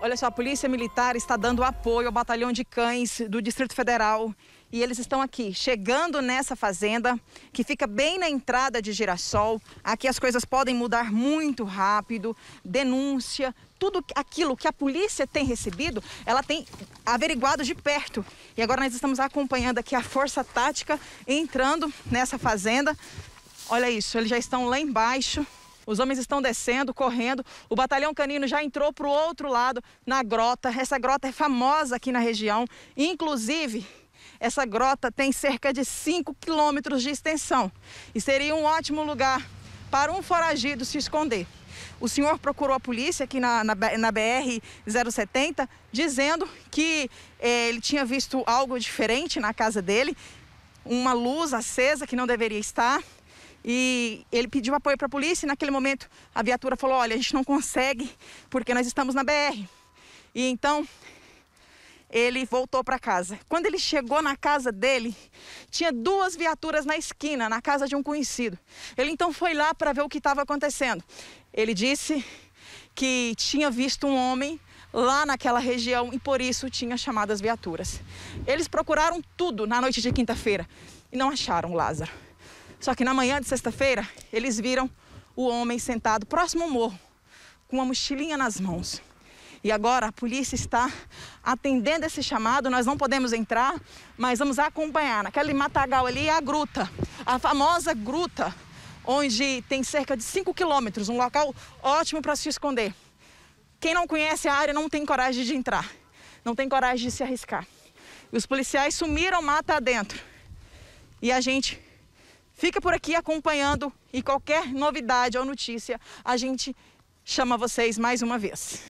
Olha só, a Polícia Militar está dando apoio ao Batalhão de Cães do Distrito Federal. E eles estão aqui, chegando nessa fazenda, que fica bem na entrada de Girassol. Aqui as coisas podem mudar muito rápido. Denúncia, tudo aquilo que a polícia tem recebido, ela tem averiguado de perto. E agora nós estamos acompanhando aqui a Força Tática entrando nessa fazenda. Olha isso, eles já estão lá embaixo. Os homens estão descendo, correndo. O batalhão canino já entrou para o outro lado, na grota. Essa grota é famosa aqui na região. Inclusive, essa grota tem cerca de 5 quilômetros de extensão e seria um ótimo lugar para um foragido se esconder. O senhor procurou a polícia aqui na, na, na BR-070, dizendo que eh, ele tinha visto algo diferente na casa dele, uma luz acesa que não deveria estar. E ele pediu apoio para a polícia e naquele momento a viatura falou: "Olha, a gente não consegue porque nós estamos na BR". E então ele voltou para casa. Quando ele chegou na casa dele, tinha duas viaturas na esquina, na casa de um conhecido. Ele então foi lá para ver o que estava acontecendo. Ele disse que tinha visto um homem lá naquela região e por isso tinha chamado as viaturas. Eles procuraram tudo na noite de quinta-feira e não acharam Lázaro. Só que na manhã de sexta-feira, eles viram o homem sentado próximo ao morro, com uma mochilinha nas mãos. E agora a polícia está atendendo esse chamado, nós não podemos entrar, mas vamos acompanhar. Naquele matagal ali é a gruta, a famosa gruta, onde tem cerca de 5 quilômetros, um local ótimo para se esconder. Quem não conhece a área não tem coragem de entrar, não tem coragem de se arriscar. E os policiais sumiram mata adentro. E a gente Fica por aqui acompanhando e qualquer novidade ou notícia a gente chama vocês mais uma vez.